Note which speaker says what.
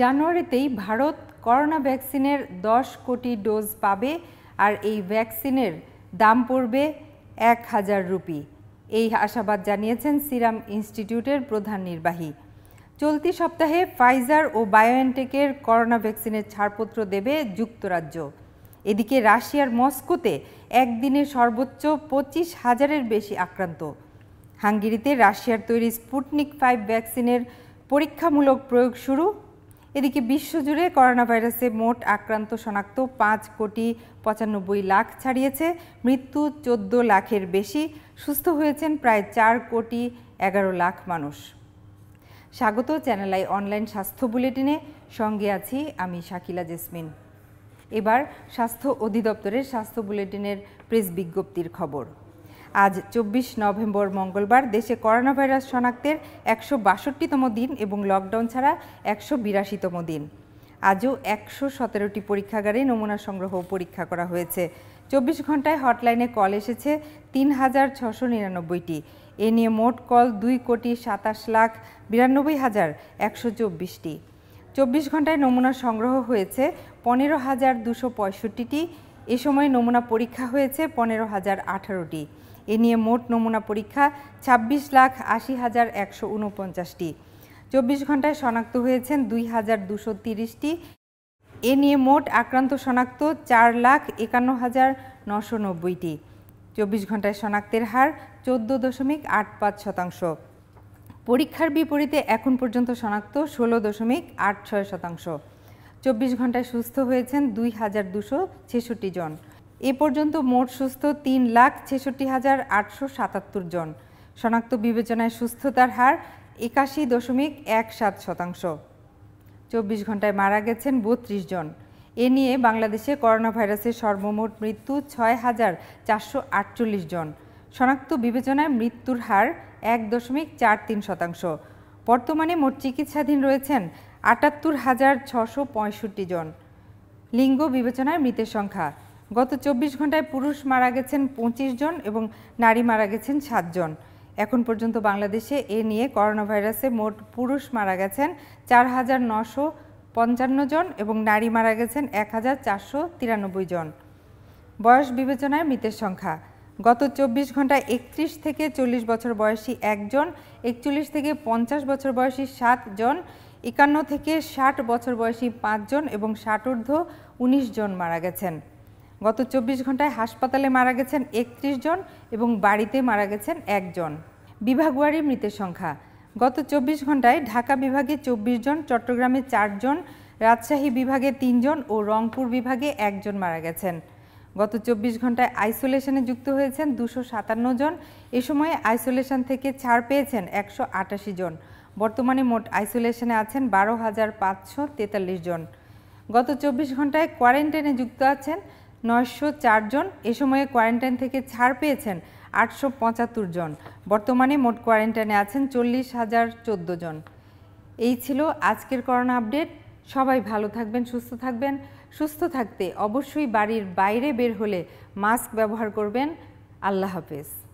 Speaker 1: জানুয়ারিতেই Bharat corona ভ্যাকসিনের দশ কোটি ডোজ পাবে আর এই ভ্যাকসিনের দাম পড়বে এক হাজার রুপি এই আশাবাদ জানিয়েছেন সিরাম ইনস্টিটিউটের প্রধান নির্বাহী চলতি সপ্তাহে ফাইজার ও বায়োএনটেকের করোনা ভ্যাকসিনের ছাড়পত্র দেবে যুক্তরাজ্য এদিকে রাশিয়ার মস্কোতে একদিনে সর্বোচ্চ পঁচিশ হাজারের বেশি আক্রান্ত হাঙ্গেরিতে রাশিয়ার তৈরি স্পুটনিক ফাইভ ভ্যাকসিনের পরীক্ষামূলক প্রয়োগ শুরু এদিকে বিশ্বজুড়ে করোনা ভাইরাসে মোট আক্রান্ত শনাক্ত পাঁচ কোটি পঁচানব্বই লাখ ছাড়িয়েছে মৃত্যু চোদ্দ লাখের বেশি সুস্থ হয়েছেন প্রায় চার কোটি এগারো লাখ মানুষ স্বাগত চ্যানেল আই অনলাইন স্বাস্থ্য বুলেটিনে সঙ্গে আছি আমি শাকিলা জেসমিন এবার স্বাস্থ্য অধিদপ্তরের স্বাস্থ্য বুলেটিনের প্রেস বিজ্ঞপ্তির খবর আজ চব্বিশ নভেম্বর মঙ্গলবার দেশে করোনা ভাইরাস শনাক্তের একশো বাষট্টিতম দিন এবং লকডাউন ছাড়া একশো বিরাশিতম দিন আজও একশো সতেরোটি পরীক্ষাগারে নমুনা সংগ্রহ পরীক্ষা করা হয়েছে চব্বিশ ঘন্টায় হটলাইনে কল এসেছে তিন হাজার ছশো নিরানব্বইটি এ নিয়ে মোট কল দুই কোটি সাতাশ লাখ বিরানব্বই হাজার একশো চব্বিশটি চব্বিশ ঘন্টায় নমুনা সংগ্রহ হয়েছে পনেরো হাজার দুশো পঁয়ষট্টিটি এ সময় নমুনা পরীক্ষা হয়েছে পনেরো হাজার আঠারোটি এ নিয়ে মোট নমুনা পরীক্ষা ২৬ লাখ আশি হাজার একশো উনপঞ্চাশটি চব্বিশ ঘন্টায় শনাক্ত হয়েছেন দুই হাজার দুশো তিরিশটি এ নিয়ে মোট আক্রান্ত শনাক্ত চার লাখ একান্ন হাজার নশো নব্বইটি চব্বিশ ঘন্টায় শনাক্তের হার চোদ্দ দশমিক আট পাঁচ শতাংশ পরীক্ষার বিপরীতে এখন পর্যন্ত শনাক্ত ষোলো দশমিক আট ছয় শতাংশ চব্বিশ ঘন্টায় সুস্থ হয়েছেন দুই হাজার দুশো ছেষট্টি জন এ পর্যন্ত মোট সুস্থ তিন লাখ ছেষট্টি হাজার আটশো সাতাত্তর জন শনাক্ত বিবেচনায় সুস্থতার হার একাশি দশমিক এক সাত শতাংশ চব্বিশ ঘন্টায় মারা গেছেন বত্রিশ জন এ নিয়ে বাংলাদেশে করোনা ভাইরাসের সর্বমোট মৃত্যু ছয় হাজার চারশো আটচল্লিশ জন শনাক্ত বিবেচনায় মৃত্যুর হার এক দশমিক চার তিন শতাংশ বর্তমানে মোট চিকিৎসাধীন রয়েছেন আটাত্তর হাজার ছশো পঁয়ষট্টি জন লিঙ্গ বিবেচনায় মৃতের সংখ্যা গত চব্বিশ ঘন্টায় পুরুষ মারা গেছেন পঁচিশ জন এবং নারী মারা গেছেন সাতজন এখন পর্যন্ত বাংলাদেশে এ নিয়ে করোনা ভাইরাসে মোট পুরুষ মারা গেছেন চার হাজার নশো পঞ্চান্ন জন এবং নারী মারা গেছেন এক হাজার চারশো তিরানব্বই জন বয়স বিবেচনায় মৃতের সংখ্যা গত চব্বিশ ঘন্টায় একত্রিশ থেকে চল্লিশ বছর বয়সী একজন একচল্লিশ থেকে পঞ্চাশ বছর বয়সী সাতজন একান্ন থেকে ষাট বছর বয়সী পাঁচজন এবং ষাটোর্ধ্ব উনিশ জন মারা গেছেন গত চব্বিশ ঘন্টায় হাসপাতালে মারা গেছেন একত্রিশ জন এবং বাড়িতে মারা গেছেন একজন বিভাগওয়ারি মৃতের সংখ্যা গত চব্বিশ ঘন্টায় ঢাকা বিভাগে চব্বিশ জন চট্টগ্রামে চারজন রাজশাহী বিভাগে তিনজন ও রংপুর বিভাগে একজন মারা গেছেন গত চব্বিশ ঘন্টায় আইসোলেশনে যুক্ত হয়েছেন দুশো সাতান্ন জন এ সময়ে আইসোলেশন থেকে ছাড় পেয়েছেন একশো আটাশি জন বর্তমানে মোট আইসোলেশনে আছেন বারো হাজার পাঁচশো তেতাল্লিশ জন গত চব্বিশ ঘন্টায় কোয়ারেন্টাইনে যুক্ত আছেন নয়শো চারজন এ সময়ে কোয়ারেন্টাইন থেকে ছাড় পেয়েছেন আটশো পঁচাত্তর জন বর্তমানে মোট কোয়ারেন্টাইনে আছেন চল্লিশ হাজার চোদ্দো জন এই ছিল আজকের করোনা আপডেট সবাই ভালো থাকবেন সুস্থ থাকবেন সুস্থ থাকতে অবশ্যই বাড়ির বাইরে বের হলে মাস্ক ব্যবহার করবেন আল্লাহ হাফেজ